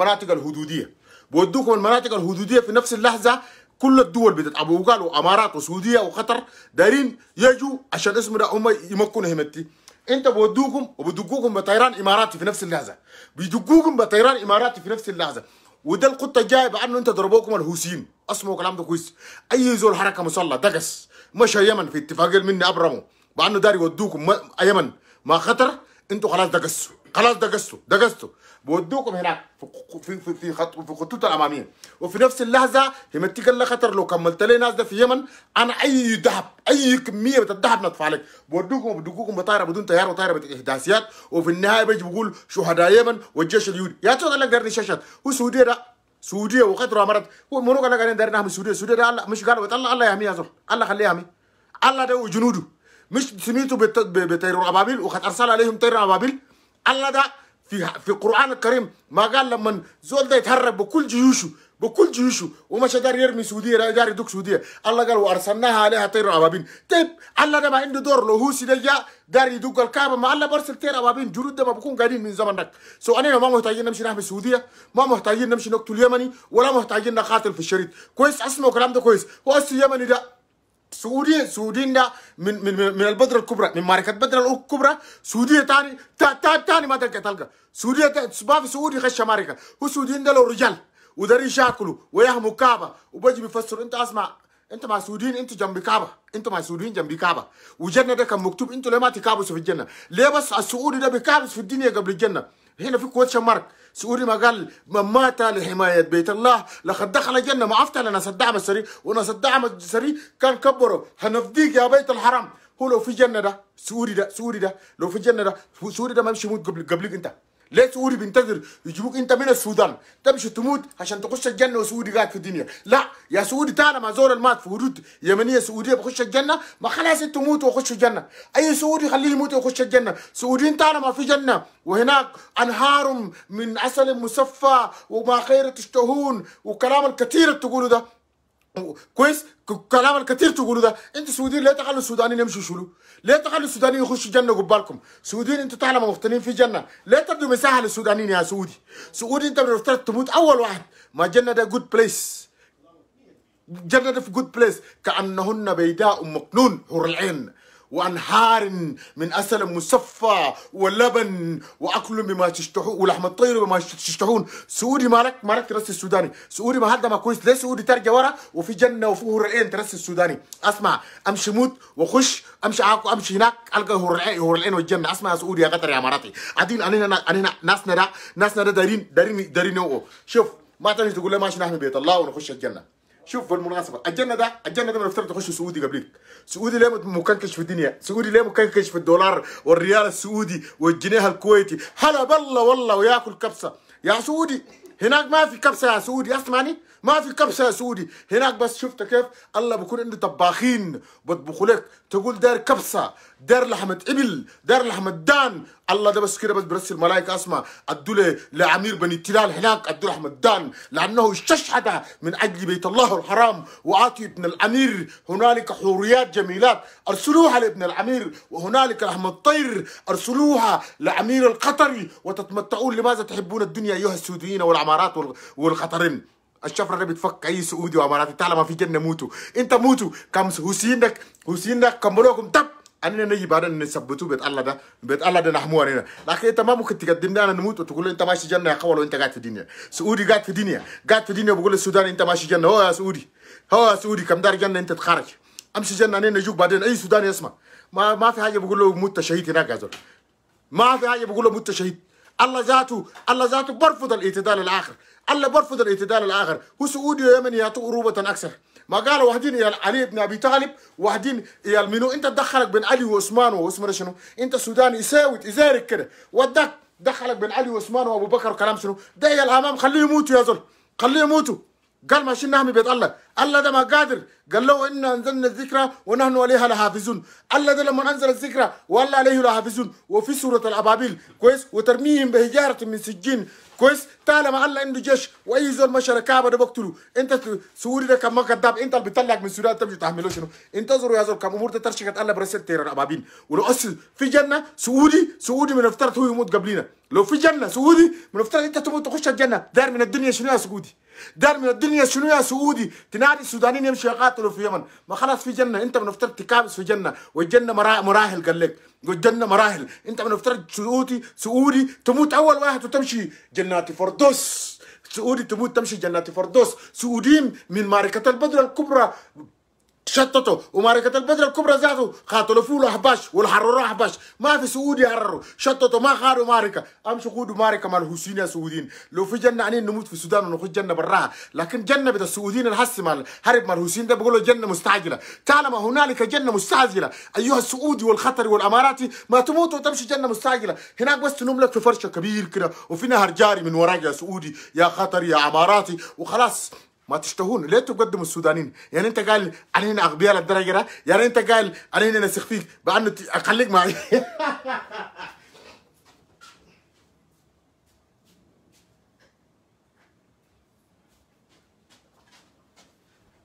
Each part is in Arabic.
المناطق الهدوديه بودوكم المناطق الهدوديه في نفس اللحظه كل الدول بتاعت ابو قال وامارات وسعوديه وقطر دارين يجوا عشان اسمه ده هم يمكنوا همتي انت بودوكم وبدقوكم بطيران اماراتي في نفس اللحظه بيدقوكم بطيران اماراتي في نفس اللحظه وده القطة الجايه بانه انت ضربوكم الهوسين أسمه الكلام ده كويس اي زول حركه مصلى دقس مشى يمن في اتفاقيه مني أبرمه بانه داري يودوكم يمن مع خطر انتوا خلاص دقسوا خلاص دقستوا دقستوا بودوكم هناك في في في خط في خطوط الاماميه وفي نفس اللحظه هيمتي قال خطر لو كملت لي ناس ده في اليمن انا اي ذهب اي كميه من الذهب ندفع لك بودوكم بدوكم بطائره بدون طيار وطائره بالاحداثيات وفي النهايه بيجي بقول شهداء اليمن والجيش اليهودي يا ترى لك دارني شاشات والسعوديه ده سعوديه وقطر امرت ومروك قال لك انا دارنا السعوديه السعوديه ده الله مش قال الله الله يحميها زول الله خليها يحمي الله ده وجنوده مش سميته بطير ابابيل وقد ارسل عليهم طير ابابيل الله ده في في القرآن الكريم ما قال لما زول ده يتهرب بكل جيوشه بكل جيوشه ومشى دار يرمي سعودية دار يدق سودية الله قال وأرسلناها عليها طير أبابين طيب الله ده ما عنده دور لو هو سيدا دار يدق الكعبة ما الله برسل طير أبابين جرود ده ما بكون قاعدين من زمنك سو أنا ما محتاجين نمشي نحمي سودية ما محتاجين نمشي نقتل اليمني ولا محتاجين نقاتل في الشريط كويس اسمه كلام ده كويس هو اليمني ده سعودية سعودية من من من البدر الكبرى من معركة بدر الكبرى سعودية تاني تا تا تاني ما تلقى تلقى سعودية تسبا في سعودية خش معركة هو سعودية ده لو رجال وداري شاكلوا ويهموا كعبة وبجي بفسر أنت أسمع انت مع سعودين انتوا جنب كعبه انتوا مع سعودين جنب كعبه وجنة ده كان مكتوب انتوا ليه ما تكابسوا في الجنه ليه بس السعودي ده بكابس في الدنيا قبل الجنه هنا في قوة شمارك سوري ما قال من مات لحماية بيت الله لقد دخل الجنة ما عفت لنا صدعم السري وأنا صدعم السري كان كبره هنفديك يا بيت الحرام هو لو في جنة ده سوري ده سوري ده لو في جنة ده سوري ده ما مشي يموت قبل قبلك أنت ليه سوري بينتظر يجيبوك انت من السودان تمشي طيب تموت عشان تخش الجنه وسعودي قاعد في الدنيا لا يا سعودي ما زور المات في وجود يمنيه سعوديه بخش الجنه ما خلاص انت موت وخش الجنه اي سعودي خليه يموت ويخش الجنه سعوديين ما في جنه وهناك انهار من عسل مصفى وما خير تشتهون والكلام الكثير اللي تقوله ده كويس كلام الكثير تقولوا ده انت سودين ليه تخلوا السودانيين يمشوا شلو؟ ليه تخلوا السودانيين يخشوا جنه قبالكم؟ سودين انت طالما مقتنين في جنه، ليه تبدوا مساحه للسودانيين يا سعودي؟ سعودي انت المفترض تموت اول واحد، ما جنه ده جود بليس. جنه ده في جود بليس كانهن بيداء مقنون حور العين. وأنهار من اسل مصفى ولبن وأكل بما تشتهون ولحم الطير بما تشتهون سعودي مالك مالك ترس السوداني سعودي ما هذا ما كويس ليه سعودي ترجع ورا وفي جنة وفي هرعين ترس السوداني أسمع أمشي موت وخش أمشي عاكو أمشي هناك ألقى هرعين هرعين والجنة أسمع يا سعودي يا قطر يا إماراتي عادين أنا أنا ناسنا دا ناسنا دا دارين دارين دارين شوف ما تنسى تقول لي ماشي نحن بيت الله ونخش الجنة شوف بالمناسبه الجنه ده الجنه ده من افترض تخش سعودي قبلك سعودي ليه مكنكش في الدنيا سعودي ليه مكنكش في الدولار والريال السعودي والجنيه الكويتي هلا بالله والله وياكل كبسه يا سعودي هناك ما في كبسه يا سعودي اسمعني ما في كبسه يا سودي هناك بس شفت كيف الله بكون عنده طباخين بطبخوا لك تقول دار كبسه دار لحمه ابل دار لحمه دان الله ده بس كده بس برسل ملائكه اسمع ادوا لعمير بني تلال هناك ادوا لحمه دان لانه استشهد من اجل بيت الله الحرام واعطي ابن الامير هنالك حوريات جميلات ارسلوها لابن الامير وهنالك لحم الطير ارسلوها لعمير القطري وتتمتعون لماذا تحبون الدنيا ايها السعوديين والعمارات والقطرين الشفره ده بتفك اي سعودي واماراتي تعالى ما في جنه موتوا انت موتوا كم حسينك حسينك كملوكم تب انا نجي بعد ان نثبتوا بيت الله ده بيت الله ده نحموه علينا لكن انت ما ممكن تقدم لنا نموت وتقول انت ماشي جنه يا قول وانت قاعد في الدنيا سعودي قاعد في الدنيا قاعد في الدنيا بقول السودان انت ماشي جنه هو يا سعودي هو يا سعودي كم دار جنه انت تخرج امشي جنه انا نجوك بعدين اي سوداني يسمع ما ما في حاجه بقول له موت شهيد هناك يا ما في حاجه بقول له موت شهيد الله ذاته الله ذاته برفض الاعتدال الاخر الله برفض الاعتدال الاخر هو سعودي ويمن يعطوا قروبه اكثر ما قالوا واحدين يا علي بن ابي طالب واحدين يا منو انت دخلك بين علي وعثمان وعثمان شنو انت سوداني يساوي ازارك كده ودك دخلك بين علي وعثمان وابو بكر وكلام شنو ده يا الامام خليه يموتوا يا زول خليه يموتوا قال ماشيين نحمي بيت الله الله ده ما قادر قال له إنا أنزلنا الذكرى ونحن عليها لحافظون الله ده لما أنزل الذكرى والله عليه لحافظون وفي سورة الأبابيل كويس وترميهم بهجارة من سجين كويس طالما الله عنده جيش واي زول مشى الكعبه ده بقتله انت سوري ده كم كذاب انت اللي بتطلعك من سوريا تمشي تحمله شنو انتظروا يا زول كم امور ترشكت الله برسل تيران أبابيل ولو اصل في جنه سعودي سعودي من افترض هو يموت قبلنا لو في جنه سعودي من افترض انت تموت تخش الجنه دار من الدنيا شنو يا سعودي دار من الدنيا شنو يا سعودي نادي السودانيين يمشي يقاتلوا في اليمن ما خلاص في جنه انت من افترض تكابس في جنه والجنه مراحل قال لك والجنه مراحل انت من افترض سعودي سعودي تموت اول واحد وتمشي جنات فردوس سعودي تموت تمشي جنات فردوس سعوديين من معركه البدر الكبرى تشتتوا ومعركه البدر الكبرى ذاته قاتلوا فيه أحباش والحرر احباش ما في سعودي حرروا شتتوا ما خاروا معركه امشوا قودوا معركه مع الحسين يا سعوديين لو في جنه عنين نموت في السودان ونخش جنه براها لكن جنه بتاع السعوديين الحس مع الحرب مع الحسين ده بيقولوا جنه مستعجله طالما هنالك جنه مستعجله ايها السعودي والخطر والاماراتي ما تموت وتمشي جنه مستعجله هناك بس تنوم لك في فرشه كبير كده وفي نهر جاري من وراك يا سعودي يا خطر يا اماراتي وخلاص ما تشتهون ليه تقدم السودانيين يعني انت قال انا هنا اغبياء للدرجه يعني انت قال انا هنا نسخ فيك بانه اخليك معي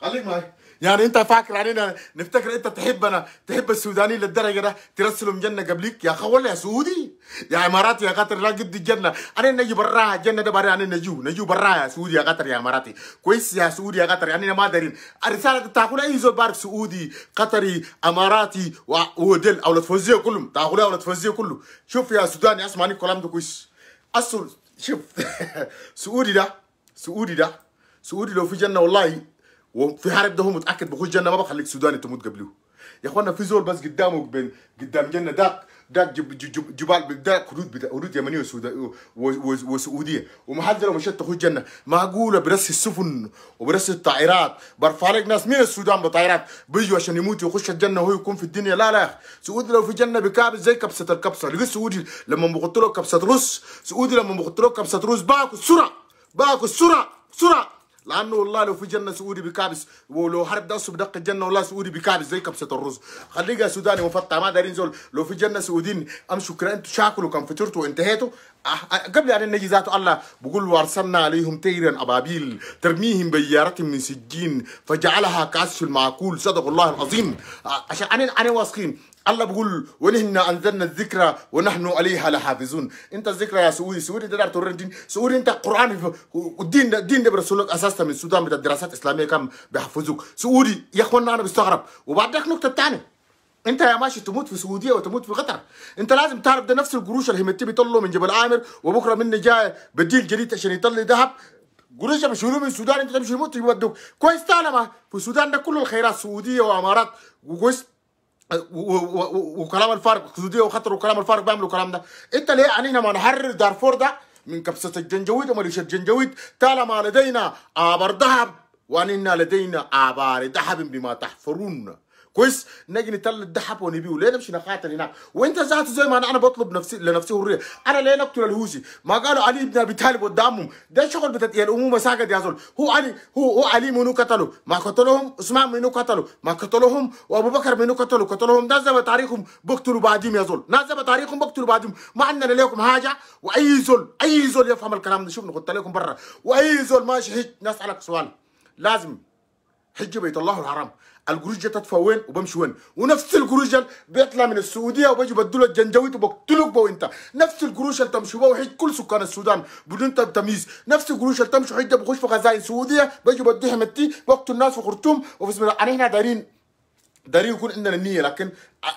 خليك معي يعني انت فاكر علينا نفتكر انت تحبنا تحب السودانيين للدرجه ده ترسلهم جنه قبليك يا اخي ولا يا سعودي يا إماراتي يا قطر لا قد الجنة أنا نجي برا الجنة ده برا أنا نجو نجو برا يا سعودي يا قطر يا إماراتي كويس يا سعودي يا قطر يعني أنا ما دارين الرسالة تاكل أي زول بارك سعودي قطري إماراتي ووديل أو لتفوزيه كلهم تاكل أو لتفوزيه كله شوف يا سوداني أسمعني كلام ده كويس أصل شوف سعودي ده سعودي ده سعودي لو في جنة والله وفي حرب ده هو متأكد بخش جنة ما بخليك سوداني تموت قبله يا اخوانا في زول بس قدامه بين قدام جنة داك ده جبال ده حدود يمني يمنيه وسعوديه ومحل ده لو مشيت تخش جنه معقوله برس السفن وبرس الطائرات برفع لك ناس من السودان بطائرات بيجوا عشان يموتوا ويخش الجنه وهو يكون في الدنيا لا لا سعودي لو في جنه بكابس زي كبسه الكبسه لقيت سعودي لما بقط له كبسه روس سعودي لما بقط له كبسه روس باكل سرعه باكل سرعه سرعه لانه والله لو في جنه سعودي بكابس ولو حرب ده بدق الجنه والله سعودي بكابس زي كبسه الرز خليك يا سوداني مفطع ما دارين زول لو في جنه سعوديين ام شكرا انتم شاكلوا كان فطرتوا وانتهيتوا قبل ان نجي ذاته الله بقول وارسلنا عليهم تيرا ابابيل ترميهم بيارات من سجين فجعلها كاس المعقول صدق الله العظيم عشان انا انا واثقين الله بقول ونحن انزلنا الذكرى ونحن عليها لحافظون انت الذكرى يا سعودي سعودي تقدر تورين سعودي انت قرآن الدين الدين ده برسولك اساسا من السودان من الدراسات الاسلاميه كم بحفظوك سعودي يا اخوانا انا بستغرب وبعدك نقطه ثانيه انت يا ماشي تموت في السعوديه وتموت في قطر انت لازم تعرف ده نفس القروش اللي همتي بيطلوا من جبل عامر وبكره مني جاي بديل جديد عشان يطلع ذهب قروش بيشيلوه من السودان انت تمشي يموت يودوك كويس تعلم في السودان ده كل الخيرات سعوديه وامارات وكويس وكلام الفارق اقتصاديه وخطر وكلام الفارق بيعملوا الكلام ده انت ليه علينا ما نحرر دارفور ده من كبسه الجنجويد وميليشيا الجنجويد طالما لدينا ابر ذهب واننا لدينا ابار ذهب بما تحفرون كويس نجي نتل الدحب ونبيعه ليه نمشي نقاتل هناك وانت ذاته زي ما انا انا بطلب نفسي لنفسي حريه انا ليه نقتل الهوسي ما قالوا علي ابن ابي طالب قدامهم ده شغل بتاع يعني الامومه ساقط يا زول هو علي هو هو علي منو قتلوا ما قتلهم عثمان منو قتلوا ما قتلهم وابو بكر منو قتلوا قتلهم ده زي تاريخهم بقتلوا بعدهم يا زول ناس زي تاريخهم بقتلوا بعدهم ما عندنا لكم حاجه واي زول اي زول يفهم الكلام ده شوف قلت لكم برا واي زول ماشي هيك ناس نسالك سؤال لازم حج بيت الله الحرام القروش دي تدفع وين وبمشي وين ونفس القروش بيطلع من السعوديه وبجي بدله الجنجويت وبقتلك بو انت نفس القروش اللي تمشي بو وحيد كل سكان السودان بدون تمييز نفس القروش اللي تمشي حيد بخش في غزائن سعوديه بيجي بدوها متي وقت الناس في خرطوم وفي الله احنا دايرين داري يكون عندنا النيه لكن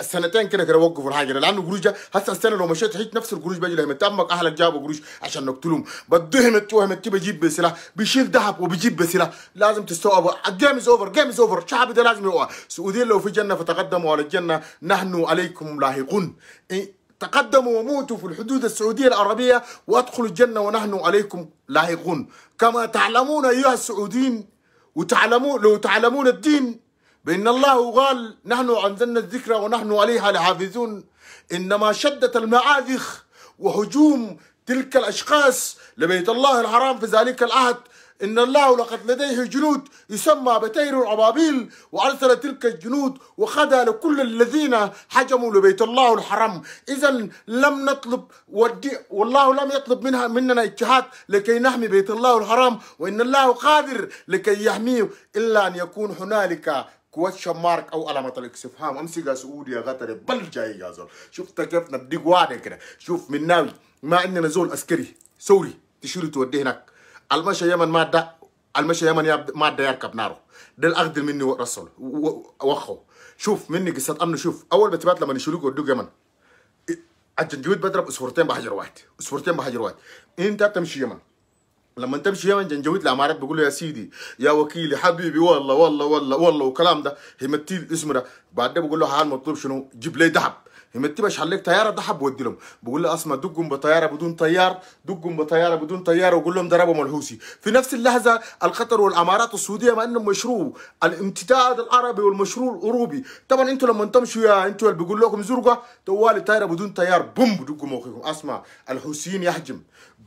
سنتين كده كده وقفوا الحاجه لانه قروش هسه السنه لو مشيت حيت نفس القروش باجي لهم تمك اهلك جابوا قروش عشان نقتلهم بتهمت وهمت بجيب بسلاح بيشيل ذهب وبجيب بسلاح لازم تستوعب الجيم از اوفر جيم از اوفر شعب ده لازم يقع سعوديين لو في جنه فتقدموا على الجنه نحن عليكم لاحقون إيه، تقدموا وموتوا في الحدود السعودية العربية وادخلوا الجنة ونحن عليكم لاحقون كما تعلمون أيها السعوديين وتعلمون لو تعلمون الدين بأن الله قال نحن أنزلنا الذكر ونحن عليها لحافظون إنما شدت المعاذخ وهجوم تلك الأشخاص لبيت الله الحرام في ذلك العهد إن الله لقد لديه جنود يسمى بتير العبابيل وأرسل تلك الجنود وخدى لكل الذين حجموا لبيت الله الحرام إذا لم نطلب ودي والله لم يطلب منها مننا اجتهاد لكي نحمي بيت الله الحرام وإن الله قادر لكي يحميه إلا أن يكون هنالك كوتش مارك او علامة الاستفهام امسكها سعودي قطري بل جاي يا زول شفت كيف نبديك كده شوف من ناوي ما عندنا زول عسكري سوري تشيل توديه هناك المشي يمن ما ده المشي يمن ما ده يركب ناره ده الاخذ مني ورسول وخو شوف مني قصة امن شوف اول بتبات لما يشيلوك ودو يمن الجنجويد بضرب اسفورتين بحجر واحد اسفورتين بحجر واحد انت تمشي يمن لما تمشي يمن جنجويد الامارات بيقول له يا سيدي يا وكيلي حبيبي والله والله والله والله والكلام ده همتيل اسمه ده بعد ده بقول له حال مطلوب شنو جيب لي ذهب همتي باش حليك طياره ذهب ودي لهم بقول له اسمع دقهم بطياره بدون طيار دقهم بطياره بدون طيار وقول لهم ضربهم الحوثي في نفس اللحظه القطر والامارات السعوديه مع انهم مشروع الامتداد العربي والمشروع الاوروبي طبعا انتوا لما تمشوا يا انتوا اللي بيقول لكم زرقه طوالي طياره بدون طيار بوم دقوا موقعكم اسمع الحوثيين يهجم